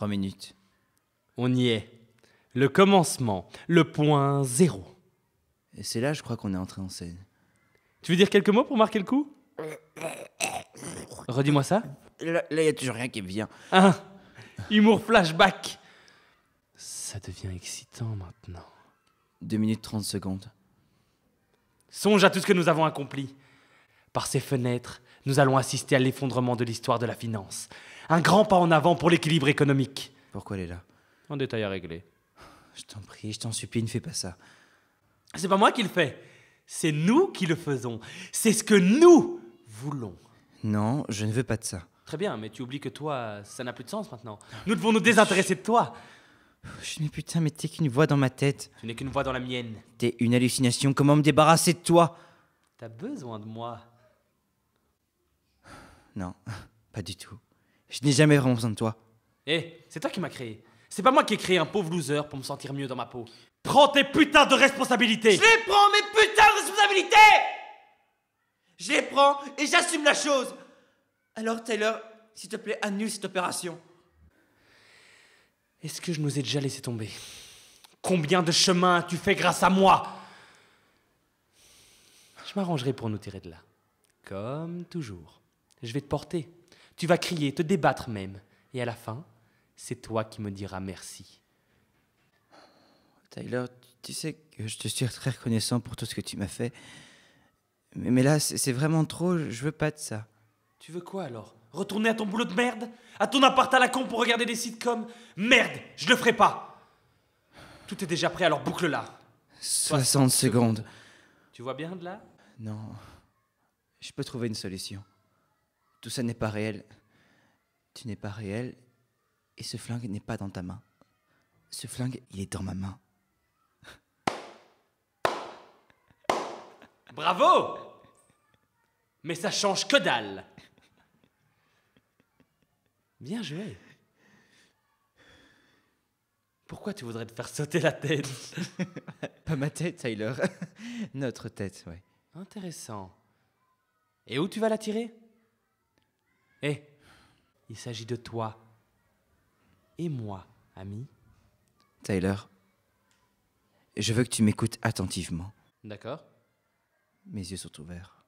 Trois minutes. On y est. Le commencement, le point zéro. Et c'est là, je crois qu'on est entré en scène. Tu veux dire quelques mots pour marquer le coup Redis-moi ça. Là, il n'y a toujours rien qui me vient. Ah, humour flashback. Ça devient excitant maintenant. Deux minutes trente secondes. Songe à tout ce que nous avons accompli. Par ces fenêtres, nous allons assister à l'effondrement de l'histoire de la finance. Un grand pas en avant pour l'équilibre économique. Pourquoi elle est là Un détail à régler. Je t'en prie, je t'en supplie, ne fais pas ça. C'est pas moi qui le fais. C'est nous qui le faisons. C'est ce que nous voulons. Non, je ne veux pas de ça. Très bien, mais tu oublies que toi, ça n'a plus de sens maintenant. Nous devons nous désintéresser de toi. Je, mais putain, mais t'es qu'une voix dans ma tête. Tu n'es qu'une voix dans la mienne. T'es une hallucination. Comment me débarrasser de toi T'as besoin de moi non, pas du tout. Je n'ai jamais vraiment besoin de toi. Hé, eh, c'est toi qui m'as créé. C'est pas moi qui ai créé un pauvre loser pour me sentir mieux dans ma peau. Prends tes putains de responsabilités Je les prends, mes putains de responsabilités Je les prends et j'assume la chose Alors Taylor, s'il te plaît, annule cette opération. Est-ce que je nous ai déjà laissé tomber Combien de chemins as-tu fait grâce à moi Je m'arrangerai pour nous tirer de là. Comme toujours je vais te porter. Tu vas crier, te débattre même. Et à la fin, c'est toi qui me diras merci. Tyler, tu sais que je te suis très reconnaissant pour tout ce que tu m'as fait. Mais, là, c'est vraiment trop, je veux pas de ça. Tu veux quoi alors Retourner à ton boulot de merde À ton appart à la con pour regarder des sitcoms Merde, je le ferai pas Tout est déjà prêt, alors boucle là 60, secondes. Tu vois bien de là Non. Je peux trouver une solution tout ça n'est pas réel. Tu n'es pas réel et ce flingue n'est pas dans ta main. Ce flingue, il est dans ma main. Bravo Mais ça change que dalle Bien joué Pourquoi tu voudrais te faire sauter la tête Pas ma tête, Tyler. Notre tête, ouais. Intéressant. Et où tu vas la tirer eh, il s'agit de toi. Et moi, ami. Tyler, je veux que tu m'écoutes attentivement. D'accord. Mes yeux sont ouverts.